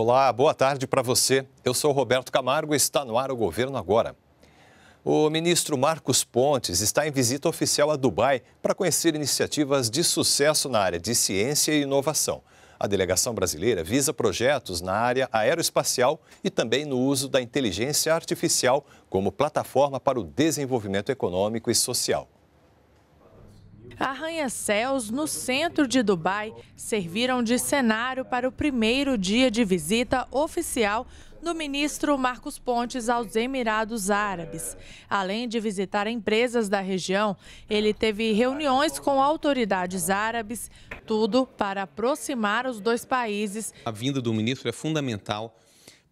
Olá, boa tarde para você. Eu sou Roberto Camargo e está no ar o Governo Agora. O ministro Marcos Pontes está em visita oficial a Dubai para conhecer iniciativas de sucesso na área de ciência e inovação. A delegação brasileira visa projetos na área aeroespacial e também no uso da inteligência artificial como plataforma para o desenvolvimento econômico e social. Arranha-céus no centro de Dubai serviram de cenário para o primeiro dia de visita oficial do ministro Marcos Pontes aos Emirados Árabes. Além de visitar empresas da região, ele teve reuniões com autoridades árabes, tudo para aproximar os dois países. A vinda do ministro é fundamental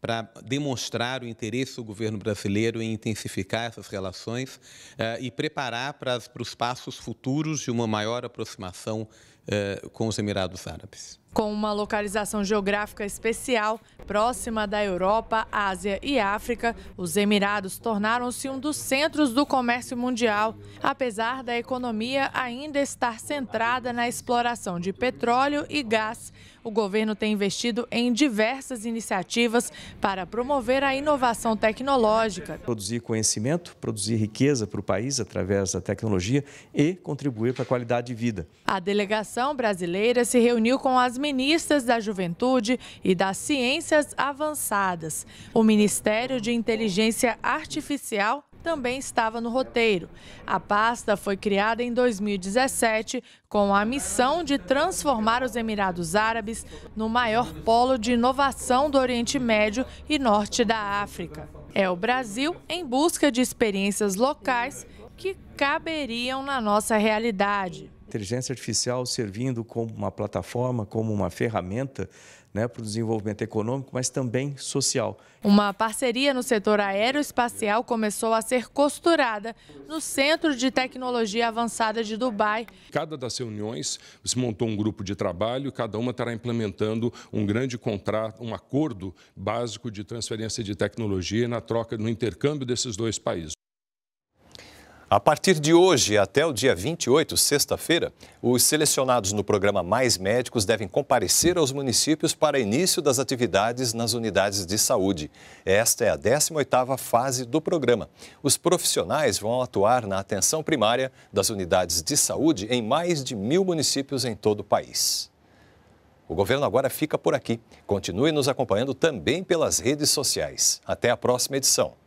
para demonstrar o interesse do governo brasileiro em intensificar essas relações eh, e preparar para, os passos futuros de uma maior aproximação eh, com os Emirados Árabes com uma localização geográfica especial próxima da Europa, Ásia e África, os Emirados tornaram-se um dos centros do comércio mundial, apesar da economia ainda estar centrada na exploração de petróleo e gás. O governo tem investido em diversas iniciativas para promover a inovação tecnológica, produzir conhecimento, produzir riqueza para o país através da tecnologia e contribuir para a qualidade de vida. A delegação brasileira se reuniu com as ministras da juventude e das ciências avançadas. O Ministério de Inteligência Artificial também estava no roteiro. A pasta foi criada em 2017 com a missão de transformar os Emirados Árabes no maior polo de inovação do Oriente Médio e Norte da África. É o Brasil em busca de experiências locais que caberiam na nossa realidade inteligência artificial servindo como uma plataforma, como uma ferramenta né, para o desenvolvimento econômico, mas também social. Uma parceria no setor aeroespacial começou a ser costurada no Centro de Tecnologia Avançada de Dubai. Cada das reuniões se montou um grupo de trabalho, cada uma estará implementando um grande contrato, um acordo básico de transferência de tecnologia na troca, no intercâmbio desses dois países. A partir de hoje até o dia 28, sexta-feira, os selecionados no programa Mais Médicos devem comparecer aos municípios para início das atividades nas unidades de saúde. Esta é a 18ª fase do programa. Os profissionais vão atuar na atenção primária das unidades de saúde em mais de mil municípios em todo o país. O governo agora fica por aqui. Continue nos acompanhando também pelas redes sociais. Até a próxima edição.